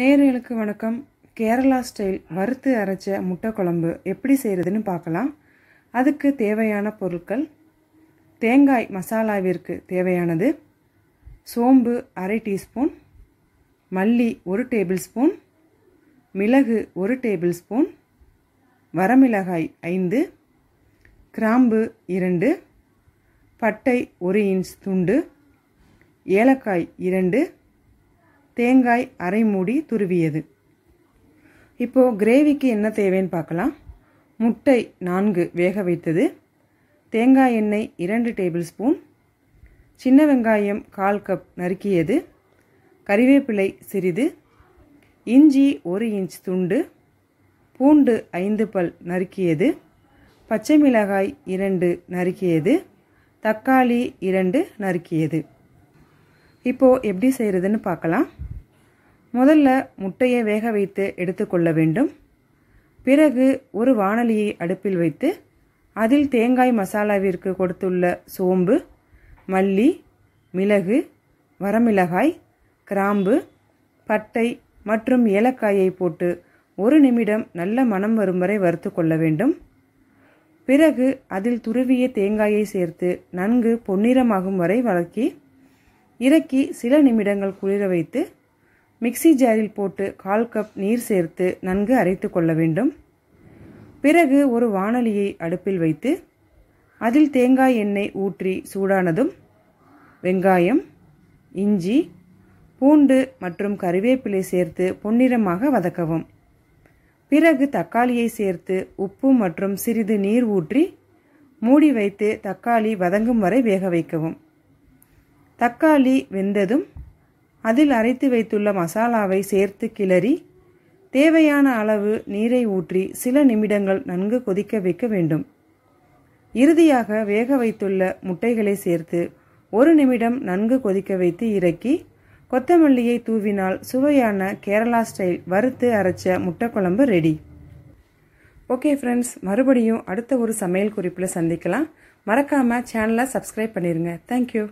நேரலுக்கு வணக்கம் கேரளா ஸ்டைல் வறுத்து அரைச்ச முட்டை குழம்பு எப்படி செய்கிறதுன்னு பார்க்கலாம் அதுக்கு தேவையான பொருட்கள் தேங்காய் மசாலாவிற்கு தேவையானது சோம்பு அரை டீஸ்பூன் மல்லி ஒரு டேபிள் ஸ்பூன் மிளகு ஒரு டேபிள் ஸ்பூன் வரமிளகாய் ஐந்து கிராம்பு இரண்டு பட்டை ஒரு இன்ச் துண்டு ஏலக்காய் இரண்டு தேங்காய் அரை மூடி துருவியது இப்போது கிரேவிக்கு என்ன தேவைன்னு பார்க்கலாம் முட்டை நான்கு வேக வைத்தது தேங்காய் எண்ணெய் இரண்டு டேபிள் ஸ்பூன் சின்ன வெங்காயம் கால் கப் நறுக்கியது கறிவேப்பிலை சிறிது இஞ்சி ஒரு இன்ச் துண்டு பூண்டு ஐந்து பல் நறுக்கியது பச்சை மிளகாய் இரண்டு நறுக்கியது தக்காளி இரண்டு நறுக்கியது இப்போது எப்படி செய்கிறதுன்னு பார்க்கலாம் முதல்ல முட்டையை வேக வைத்து எடுத்துக்கொள்ள வேண்டும் பிறகு ஒரு வானலியை அடுப்பில் வைத்து அதில் தேங்காய் மசாலாவிற்கு கொடுத்துள்ள சோம்பு மல்லி மிளகு வரமிளகாய் கிராம்பு பட்டை மற்றும் ஏலக்காயை போட்டு ஒரு நிமிடம் நல்ல மனம் வரும் வரை வறுத்து கொள்ள வேண்டும் பிறகு அதில் துருவிய தேங்காயை சேர்த்து நன்கு பொன்னிறமாகும் வரை வளக்கி இறக்கி சில நிமிடங்கள் குளிர வைத்து மிக்சி ஜாரில் போட்டு கால் கப் நீர் சேர்த்து நன்கு அரைத்து கொள்ள வேண்டும் பிறகு ஒரு வானொலியை அடுப்பில் வைத்து அதில் தேங்காய் எண்ணெய் ஊற்றி சூடானதும் வெங்காயம் இஞ்சி பூண்டு மற்றும் கருவேப்பிலை சேர்த்து பொன்னிறமாக வதக்கவும் பிறகு தக்காளியை சேர்த்து உப்பு மற்றும் சிறிது நீர் ஊற்றி மூடி வைத்து தக்காளி வதங்கும் வரை வேக வைக்கவும் தக்காளி வெந்ததும் அதில் அரைத்து வைத்துள்ள மசாலாவை சேர்த்து கிளறி தேவையான அளவு நீரை ஊற்றி சில நிமிடங்கள் நன்கு கொதிக்க வைக்க வேண்டும் இறுதியாக வேக வைத்துள்ள முட்டைகளை சேர்த்து ஒரு நிமிடம் நன்கு கொதிக்க வைத்து இறக்கி கொத்தமல்லியை தூவினால் சுவையான கேரளா ஸ்டைல் வறுத்து அரைச்ச முட்டைக்குழம்பு ரெடி ஓகே ஃப்ரெண்ட்ஸ் மறுபடியும் அடுத்த ஒரு சமையல் குறிப்பில் சந்திக்கலாம் மறக்காமல் சேனலை சப்ஸ்கிரைப் பண்ணிடுங்க தேங்க்யூ